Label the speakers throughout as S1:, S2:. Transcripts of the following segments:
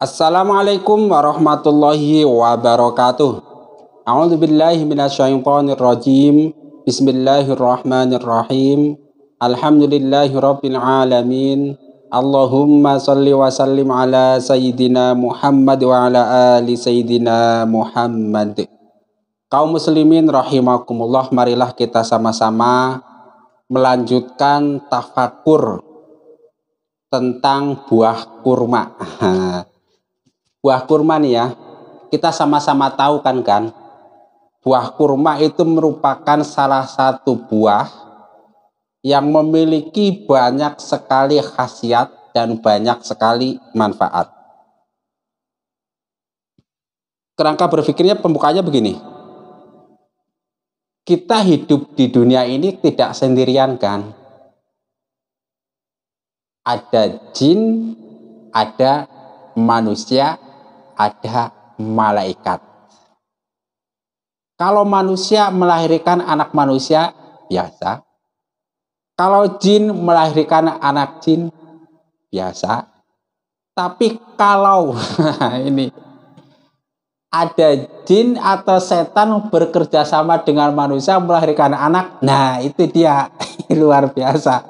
S1: Assalamualaikum warahmatullahi wabarakatuh. A'udzu billahi minasyaitonir rajim. Bismillahirrahmanirrahim. Alhamdulillahi rabbil alamin. Allahumma shalli wa sallim ala sayyidina Muhammad wa ala ali sayyidina Muhammad. Kaum muslimin rahimakumullah, marilah kita sama-sama melanjutkan tafakur tentang buah kurma. buah kurma nih ya, kita sama-sama tahu kan kan, buah kurma itu merupakan salah satu buah yang memiliki banyak sekali khasiat dan banyak sekali manfaat. Kerangka berpikirnya pembukanya begini. Kita hidup di dunia ini tidak sendirian kan? Ada jin, ada manusia, ada malaikat. Kalau manusia melahirkan anak manusia biasa. Kalau jin melahirkan anak jin biasa. Tapi kalau ini ada jin atau setan bekerja sama dengan manusia melahirkan anak, nah itu dia luar biasa.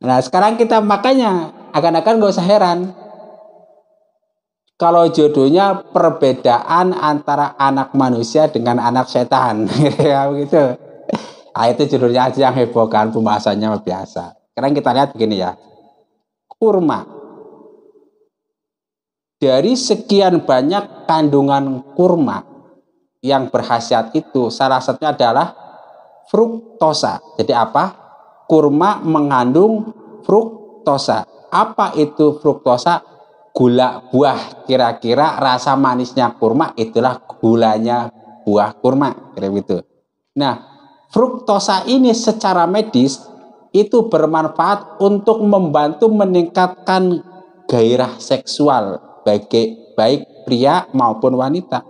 S1: Nah sekarang kita makanya akan-akan gak usah heran kalau jodohnya perbedaan antara anak manusia dengan anak setan ya begitu ah, itu judulnya aja yang heboh kan pembahasannya biasa sekarang kita lihat begini ya kurma dari sekian banyak kandungan kurma yang berhasiat itu salah satunya adalah fruktosa jadi apa kurma mengandung fruktosa apa itu fruktosa gula buah kira-kira rasa manisnya kurma itulah gulanya buah kurma kira gitu. Nah, fruktosa ini secara medis itu bermanfaat untuk membantu meningkatkan gairah seksual bagi baik pria maupun wanita.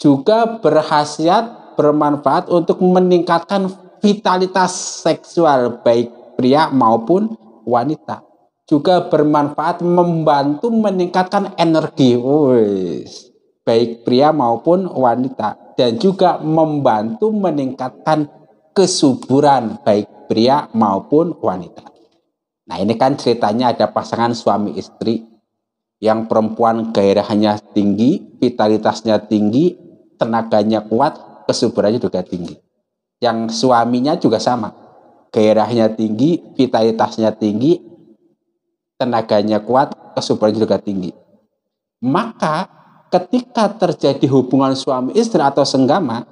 S1: Juga berhasiat bermanfaat untuk meningkatkan vitalitas seksual baik pria maupun wanita juga bermanfaat membantu meningkatkan energi Uwis. baik pria maupun wanita dan juga membantu meningkatkan kesuburan baik pria maupun wanita. Nah ini kan ceritanya ada pasangan suami istri yang perempuan gairahnya tinggi, vitalitasnya tinggi, tenaganya kuat, kesuburannya juga tinggi. Yang suaminya juga sama, gairahnya tinggi, vitalitasnya tinggi, tenaganya kuat, kesuburannya juga tinggi. Maka ketika terjadi hubungan suami istri atau senggama,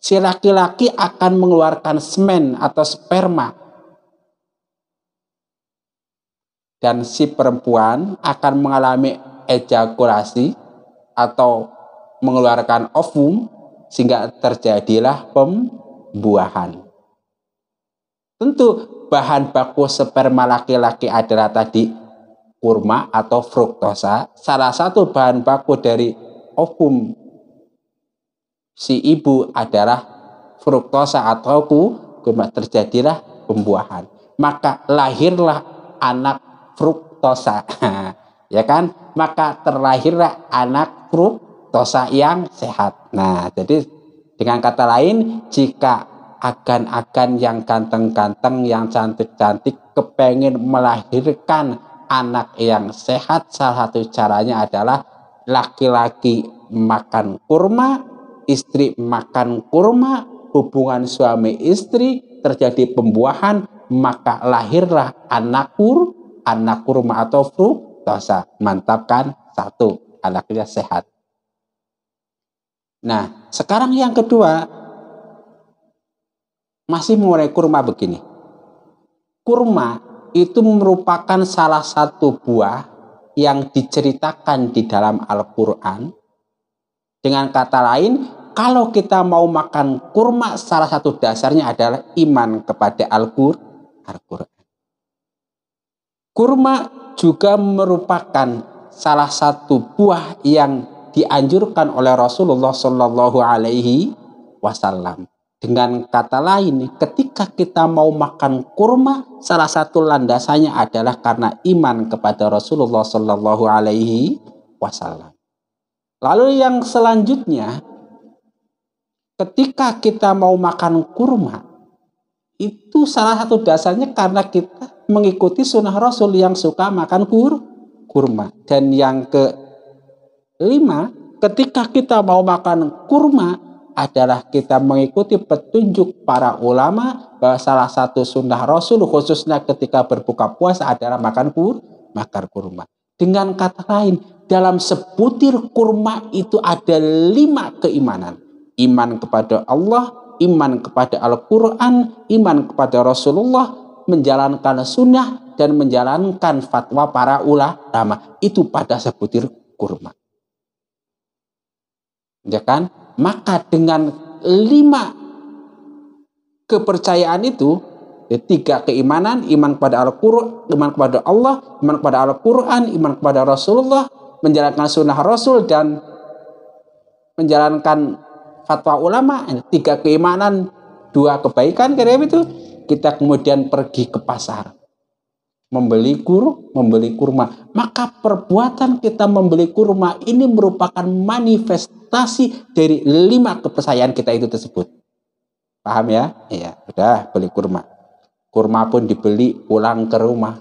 S1: si laki-laki akan mengeluarkan semen atau sperma. Dan si perempuan akan mengalami ejakulasi atau mengeluarkan ovum sehingga terjadilah pembuahan. Tentu bahan baku sperma laki-laki adalah tadi kurma atau fruktosa, salah satu bahan baku dari ovum si ibu adalah fruktosa atau kurma terjadilah pembuahan. Maka lahirlah anak fruktosa. ya kan? Maka terlahirlah anak fruktosa yang sehat. Nah, jadi dengan kata lain, jika agan-agan yang ganteng-ganteng, yang cantik-cantik, kepengen melahirkan anak yang sehat. Salah satu caranya adalah laki-laki makan kurma, istri makan kurma, hubungan suami istri terjadi pembuahan, maka lahirlah anak kur, anak kurma atau fruktosa. Mantap kan? Satu, anaknya sehat. Nah, sekarang yang kedua, masih mengurai kurma begini. Kurma itu merupakan salah satu buah yang diceritakan di dalam Al-Quran. Dengan kata lain, kalau kita mau makan kurma, salah satu dasarnya adalah iman kepada Al-Quran. Kurma juga merupakan salah satu buah yang dianjurkan oleh Rasulullah Shallallahu Alaihi Wasallam dengan kata lain, ketika kita mau makan kurma, salah satu landasannya adalah karena iman kepada Rasulullah Shallallahu Alaihi Wasallam. Lalu yang selanjutnya, ketika kita mau makan kurma, itu salah satu dasarnya karena kita mengikuti sunnah Rasul yang suka makan kur kurma. Dan yang kelima, ketika kita mau makan kurma, adalah kita mengikuti petunjuk para ulama bahwa salah satu sunnah Rasul khususnya ketika berbuka puasa adalah makan kur, makan kurma. Dengan kata lain, dalam sebutir kurma itu ada lima keimanan. Iman kepada Allah, iman kepada Al-Quran, iman kepada Rasulullah, menjalankan sunnah, dan menjalankan fatwa para ulama. Itu pada sebutir kurma. Ya kan? Maka dengan lima kepercayaan itu, ya, tiga keimanan, iman kepada Al-Quran, iman kepada Allah, iman kepada Al-Quran, iman kepada Rasulullah, menjalankan sunnah Rasul dan menjalankan fatwa ulama, ya, tiga keimanan, dua kebaikan, kira-kira itu, kita kemudian pergi ke pasar membeli kur, membeli kurma. Maka perbuatan kita membeli kurma ini merupakan manifestasi dari lima kepercayaan kita itu tersebut. Paham ya? Iya, udah beli kurma. Kurma pun dibeli pulang ke rumah.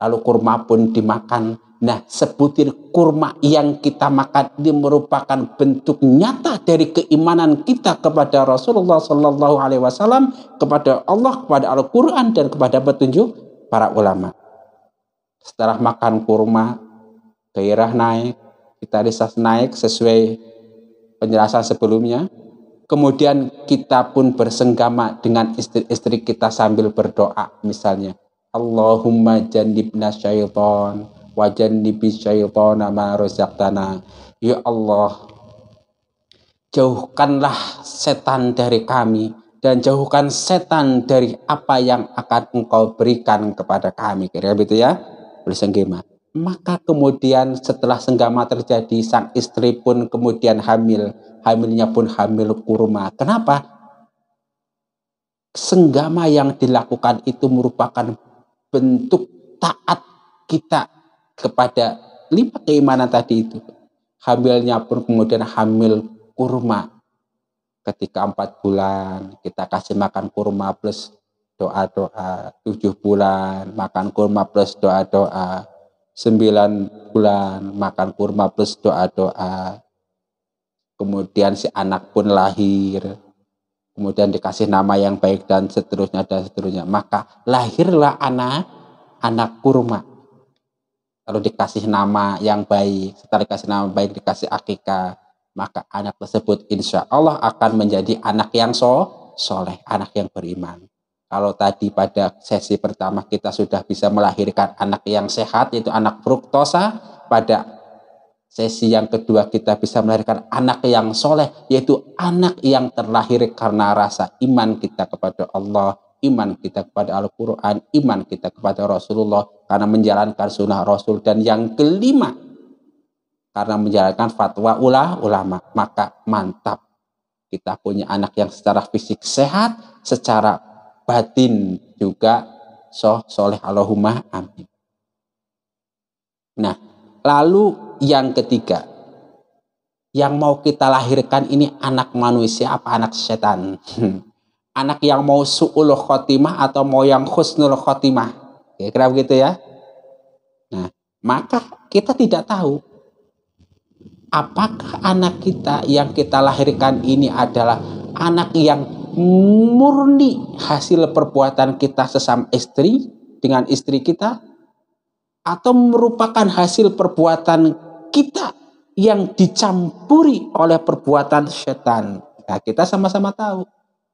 S1: Lalu kurma pun dimakan. Nah, sebutir kurma yang kita makan ini merupakan bentuk nyata dari keimanan kita kepada Rasulullah Shallallahu Alaihi Wasallam, kepada Allah, kepada Al-Quran dan kepada petunjuk para ulama. Setelah makan kurma, gairah naik, kita risas naik sesuai penjelasan sebelumnya. Kemudian kita pun bersenggama dengan istri-istri kita sambil berdoa misalnya. Allahumma jandibna syaitan wa jannibi syaitan ma rozaktana. Ya Allah, jauhkanlah setan dari kami dan jauhkan setan dari apa yang akan engkau berikan kepada kami. Kira-kira begitu ya. Oleh senggema. Maka kemudian setelah senggama terjadi, sang istri pun kemudian hamil. Hamilnya pun hamil kurma. Kenapa? Senggama yang dilakukan itu merupakan bentuk taat kita kepada lima keimanan tadi itu. Hamilnya pun kemudian hamil kurma ketika empat bulan kita kasih makan kurma plus doa-doa, tujuh bulan makan kurma plus doa-doa, sembilan bulan makan kurma plus doa-doa, kemudian si anak pun lahir, kemudian dikasih nama yang baik dan seterusnya dan seterusnya. Maka lahirlah anak anak kurma. Lalu dikasih nama yang baik, setelah dikasih nama baik dikasih akikah, maka anak tersebut insya Allah akan menjadi anak yang so, soleh, anak yang beriman. Kalau tadi pada sesi pertama kita sudah bisa melahirkan anak yang sehat, yaitu anak fruktosa, pada sesi yang kedua kita bisa melahirkan anak yang soleh, yaitu anak yang terlahir karena rasa iman kita kepada Allah, iman kita kepada Al-Quran, iman kita kepada Rasulullah, karena menjalankan sunnah Rasul. Dan yang kelima, karena menjalankan fatwa ulah ulama maka mantap kita punya anak yang secara fisik sehat secara batin juga so soleh Allahumma amin nah lalu yang ketiga yang mau kita lahirkan ini anak manusia apa anak setan anak yang mau su'ul khotimah atau mau yang khusnul khotimah kira-kira begitu ya nah maka kita tidak tahu apakah anak kita yang kita lahirkan ini adalah anak yang murni hasil perbuatan kita sesama istri dengan istri kita atau merupakan hasil perbuatan kita yang dicampuri oleh perbuatan setan. Nah, kita sama-sama tahu.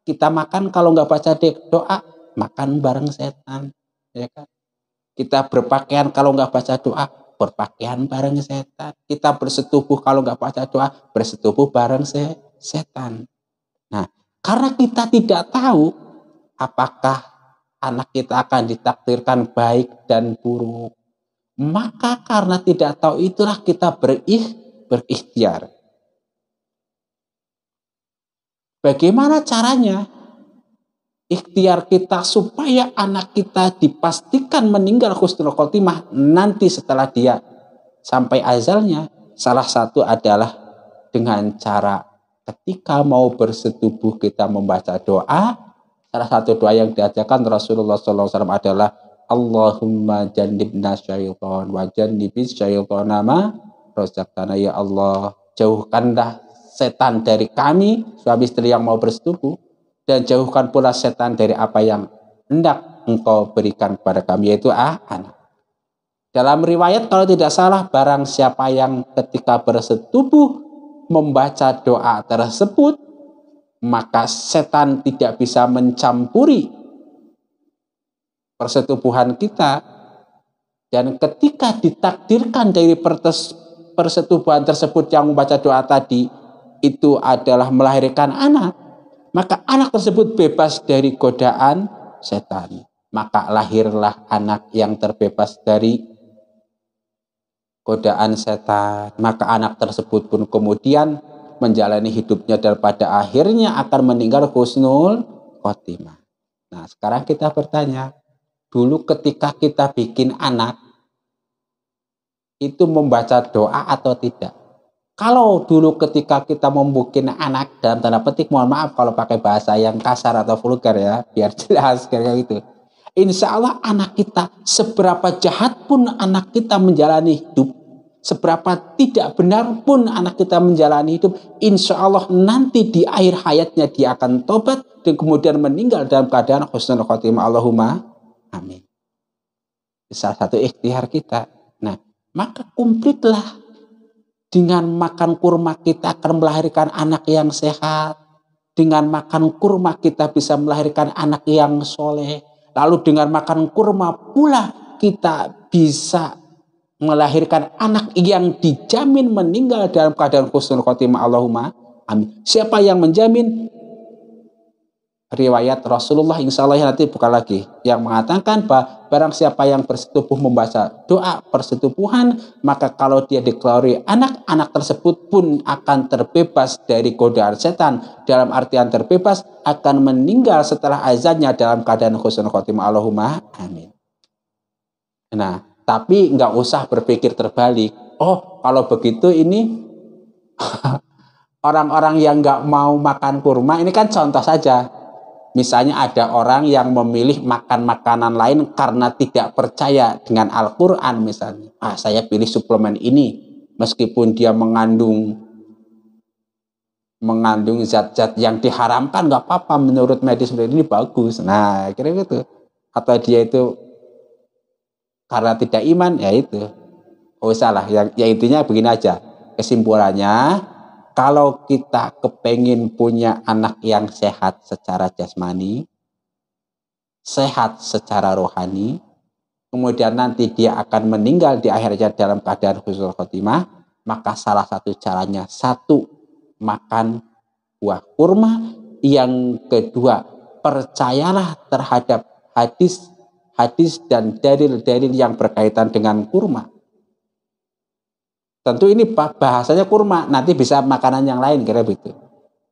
S1: Kita makan kalau nggak baca doa, makan bareng setan. Ya kan? Kita berpakaian kalau nggak baca doa, berpakaian bareng setan. Kita bersetubuh kalau nggak baca doa, bersetubuh bareng se setan. Nah, karena kita tidak tahu apakah anak kita akan ditakdirkan baik dan buruk. Maka karena tidak tahu itulah kita berih, berikhtiar. Bagaimana caranya? ikhtiar kita supaya anak kita dipastikan meninggal khusnul khotimah nanti setelah dia sampai azalnya salah satu adalah dengan cara ketika mau bersetubuh kita membaca doa salah satu doa yang diajarkan Rasulullah SAW adalah Allahumma jannibna syaitan wa jannibis syaitan nama rozaktana ya Allah jauhkanlah setan dari kami suami istri yang mau bersetubuh dan jauhkan pula setan dari apa yang hendak engkau berikan kepada kami yaitu ah, anak. Dalam riwayat kalau tidak salah barang siapa yang ketika bersetubuh membaca doa tersebut maka setan tidak bisa mencampuri persetubuhan kita dan ketika ditakdirkan dari persetubuhan tersebut yang membaca doa tadi itu adalah melahirkan anak maka anak tersebut bebas dari godaan setan. Maka lahirlah anak yang terbebas dari godaan setan. Maka anak tersebut pun kemudian menjalani hidupnya dan pada akhirnya akan meninggal husnul khotimah. Nah sekarang kita bertanya, dulu ketika kita bikin anak, itu membaca doa atau tidak? Kalau dulu ketika kita membukin anak dalam tanda petik, mohon maaf kalau pakai bahasa yang kasar atau vulgar ya, biar jelas kayak gitu. Insya Allah anak kita, seberapa jahat pun anak kita menjalani hidup, seberapa tidak benar pun anak kita menjalani hidup, insya Allah nanti di akhir hayatnya dia akan tobat dan kemudian meninggal dalam keadaan khusnul khotimah Allahumma amin. Salah satu ikhtiar kita. Nah, maka kumplitlah dengan makan kurma kita akan melahirkan anak yang sehat. Dengan makan kurma kita bisa melahirkan anak yang soleh. Lalu dengan makan kurma pula kita bisa melahirkan anak yang dijamin meninggal dalam keadaan khusnul khotimah Allahumma amin. Siapa yang menjamin? riwayat Rasulullah insya Allah nanti buka lagi yang mengatakan bahwa barang siapa yang bersetubuh membaca doa persetubuhan maka kalau dia dikelari anak-anak tersebut pun akan terbebas dari godaan setan dalam artian terbebas akan meninggal setelah azannya dalam keadaan khusnul khotimah Allahumma amin nah tapi nggak usah berpikir terbalik oh kalau begitu ini orang-orang yang nggak mau makan kurma ini kan contoh saja Misalnya ada orang yang memilih makan makanan lain karena tidak percaya dengan Al-Quran misalnya. Ah, saya pilih suplemen ini meskipun dia mengandung mengandung zat-zat yang diharamkan nggak apa-apa menurut medis ini bagus nah kira gitu atau dia itu karena tidak iman ya itu oh salah ya, ya intinya begini aja kesimpulannya kalau kita kepengen punya anak yang sehat secara jasmani, sehat secara rohani, kemudian nanti dia akan meninggal di akhirnya dalam keadaan khusus khotimah, maka salah satu caranya satu makan buah kurma, yang kedua percayalah terhadap hadis hadis dan dalil-dalil yang berkaitan dengan kurma. Tentu ini bahasanya kurma, nanti bisa makanan yang lain kira begitu.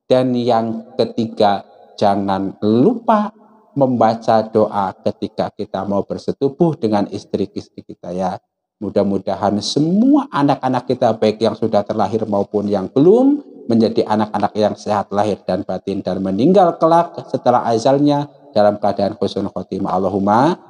S1: Dan yang ketiga, jangan lupa membaca doa ketika kita mau bersetubuh dengan istri-istri kita ya. Mudah-mudahan semua anak-anak kita baik yang sudah terlahir maupun yang belum menjadi anak-anak yang sehat lahir dan batin dan meninggal kelak setelah azalnya dalam keadaan khusnul khotimah. Allahumma